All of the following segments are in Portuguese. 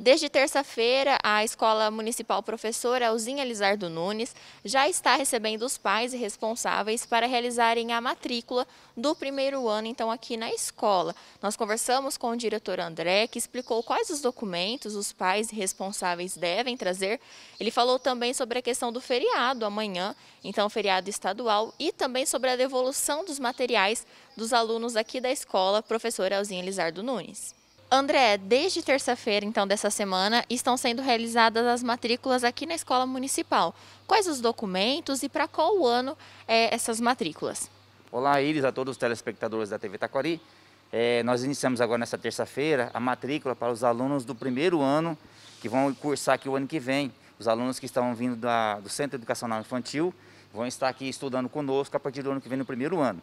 Desde terça-feira, a Escola Municipal Professora Alzinha Lizardo Nunes já está recebendo os pais e responsáveis para realizarem a matrícula do primeiro ano, então, aqui na escola. Nós conversamos com o diretor André, que explicou quais os documentos os pais e responsáveis devem trazer. Ele falou também sobre a questão do feriado amanhã, então, feriado estadual, e também sobre a devolução dos materiais dos alunos aqui da escola, professora Alzinha Lizardo Nunes. André, desde terça-feira, então, dessa semana, estão sendo realizadas as matrículas aqui na Escola Municipal. Quais os documentos e para qual ano é, essas matrículas? Olá, Iris, a todos os telespectadores da TV Taquari. É, nós iniciamos agora, nessa terça-feira, a matrícula para os alunos do primeiro ano, que vão cursar aqui o ano que vem. Os alunos que estão vindo da, do Centro Educacional Infantil vão estar aqui estudando conosco a partir do ano que vem, no primeiro ano.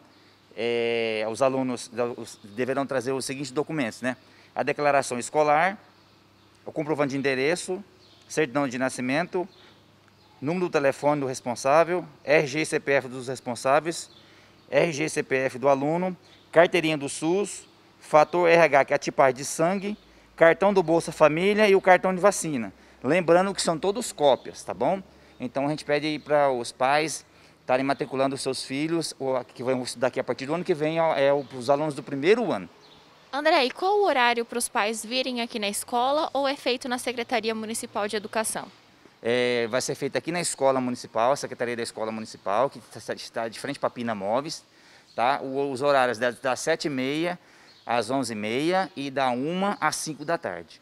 É, os alunos deverão trazer os seguintes documentos, né? a declaração escolar, o comprovante de endereço, certidão de nascimento, número do telefone do responsável, RG e CPF dos responsáveis, RG e CPF do aluno, carteirinha do SUS, fator RH, que é a tipagem de sangue, cartão do Bolsa Família e o cartão de vacina. Lembrando que são todos cópias, tá bom? Então a gente pede para os pais estarem matriculando os seus filhos, ou que vão estudar aqui a partir do ano que vem, é, os alunos do primeiro ano. André, e qual o horário para os pais virem aqui na escola ou é feito na Secretaria Municipal de Educação? É, vai ser feito aqui na Escola Municipal, a Secretaria da Escola Municipal, que está tá, tá de frente para a Pina Móveis. Tá? Os horários das, 7h30 às 11h30 e da 1 às 5 da tarde.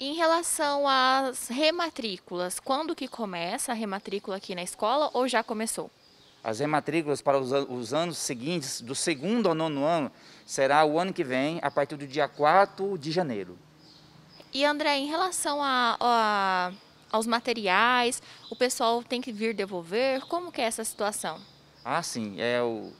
Em relação às rematrículas, quando que começa a rematrícula aqui na escola ou já começou? As rematrículas para os, anos seguintes, do segundo ao nono ano, será o ano que vem, a partir do dia 4 de janeiro. E André, em relação a, a, aos materiais, o pessoal tem que vir devolver? Como que é essa situação? Ah, sim. É, o,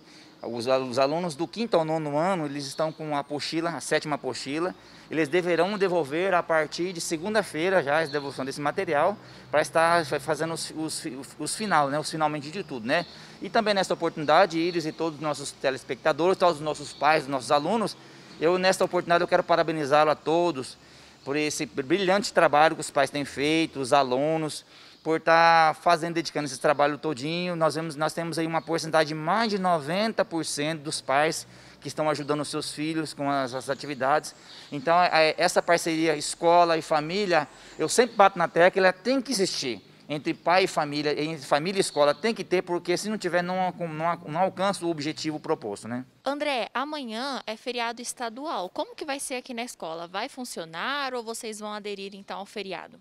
os, os alunos do quinto ao nono ano, eles estão com a apostila, a sétima apostila, eles deverão devolver a partir de segunda-feira já a devolução desse material para estar fazendo os, os, os final, né, os finalmente de tudo, né? E também nesta oportunidade, Iris e todos os nossos telespectadores, todos os nossos pais, os nossos alunos, eu nesta oportunidade eu quero parabenizá-lo a todos por esse brilhante trabalho que os pais têm feito, os alunos, por estar tá fazendo, dedicando esse trabalho todinho. Nós, vemos, nós temos aí uma porcentagem de mais de 90% dos pais que estão ajudando os seus filhos com as, as atividades. Então, é, é, essa parceria escola e família, eu sempre bato na tecla, ela tem que existir entre pai e família, entre família e escola, tem que ter, porque se não tiver, não, não, não, alcança o objetivo proposto, né? André, amanhã é feriado estadual. Como que vai ser aqui na escola? Vai funcionar ou vocês vão aderir então ao feriado?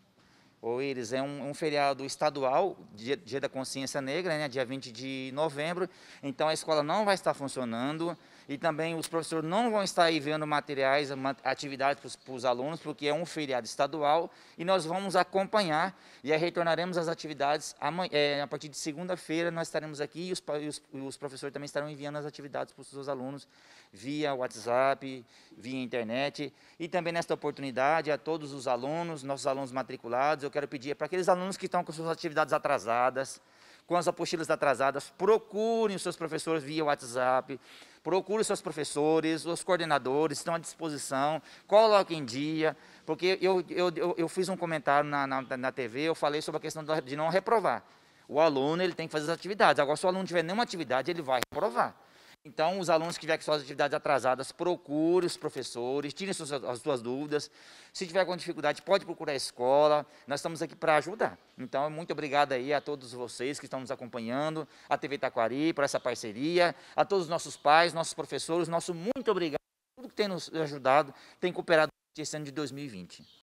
ou eles, é um, um, feriado estadual, dia, dia, da Consciência Negra, né, dia 20 de novembro, então a escola não vai estar funcionando e também os professores não vão estar enviando materiais, atividades para os alunos, porque é um feriado estadual e nós vamos acompanhar e aí retornaremos às atividades amanhã, é, a partir de segunda-feira, nós estaremos aqui e os, e os, e os professores também estarão enviando as atividades para os seus alunos via WhatsApp, via internet e também nesta oportunidade a todos os alunos, nossos alunos matriculados, eu quero pedir é para aqueles alunos que estão com suas atividades atrasadas, com as apostilas atrasadas, procurem os seus professores via WhatsApp, procurem os seus professores, os coordenadores estão à disposição, coloquem em dia, porque eu, eu, eu, fiz um comentário na, na, na TV, eu falei sobre a questão de não reprovar. O aluno ele tem que fazer as atividades. Agora, se o aluno tiver nenhuma atividade, ele vai reprovar. Então, os alunos que tiverem suas atividades atrasadas, procurem os professores, tirem suas, as suas dúvidas. Se tiver alguma dificuldade, pode procurar a escola. Nós estamos aqui para ajudar. Então, muito obrigado aí a todos vocês que estão nos acompanhando, a TV Taquari por essa parceria, a todos os nossos pais, nossos professores, nosso muito obrigado por tudo que tem nos ajudado, tem cooperado esse ano de 2020.